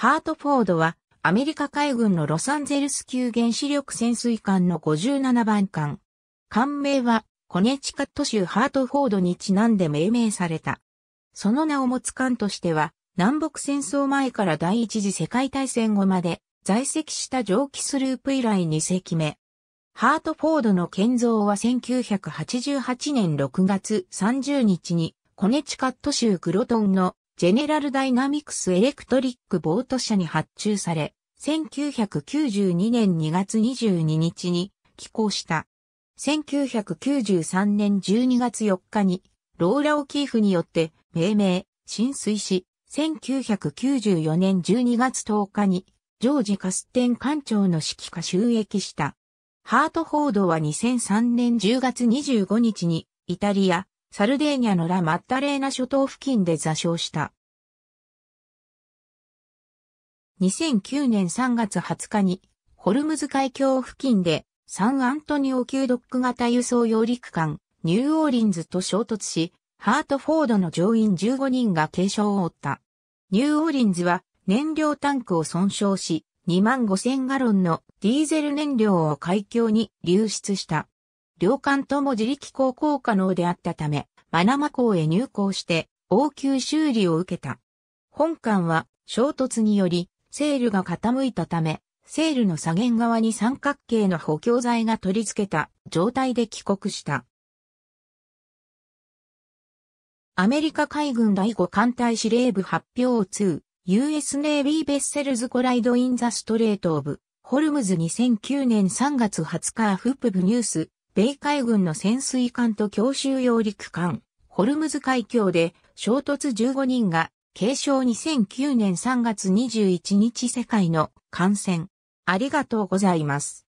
ハートフォードは、アメリカ海軍のロサンゼルス級原子力潜水艦の57番艦。艦名は、コネチカット州ハートフォードにちなんで命名された。その名を持つ艦としては、南北戦争前から第一次世界大戦後まで在籍した蒸気スループ以来2隻目。ハートフォードの建造は1988年6月30日にコネチカット州グロトンのジェネラルダイナミクスエレクトリックボート社に発注され、1992年2月22日に寄港した。1993年12月4日に、ローラ・オキーフによって命名、浸水し、1994年12月10日に、ジョージ・カステン艦長の指揮下収益した。ハート報道は2003年10月25日に、イタリア、サルデーニャのラ・マッタレーナ諸島付近で座礁した。2009年3月20日に、ホルムズ海峡付近で、サンアントニオ級ドック型輸送揚陸艦、ニューオーリンズと衝突し、ハートフォードの乗員15人が軽傷を負った。ニューオーリンズは燃料タンクを損傷し、2万5000ガロンのディーゼル燃料を海峡に流出した。両艦とも自力航行可能であったため、マナマ港へ入港して、応急修理を受けた。本艦は衝突により、セールが傾いたため、セールの左舷側に三角形の補強材が取り付けた状態で帰国した。アメリカ海軍第5艦隊司令部発表2 US Navy Vessels Collide in the Strait of ホルムズ2009年3月20日アフップブニュース米海軍の潜水艦と強襲揚陸艦、ホルムズ海峡で衝突15人が、継承2009年3月21日世界の感染。ありがとうございます。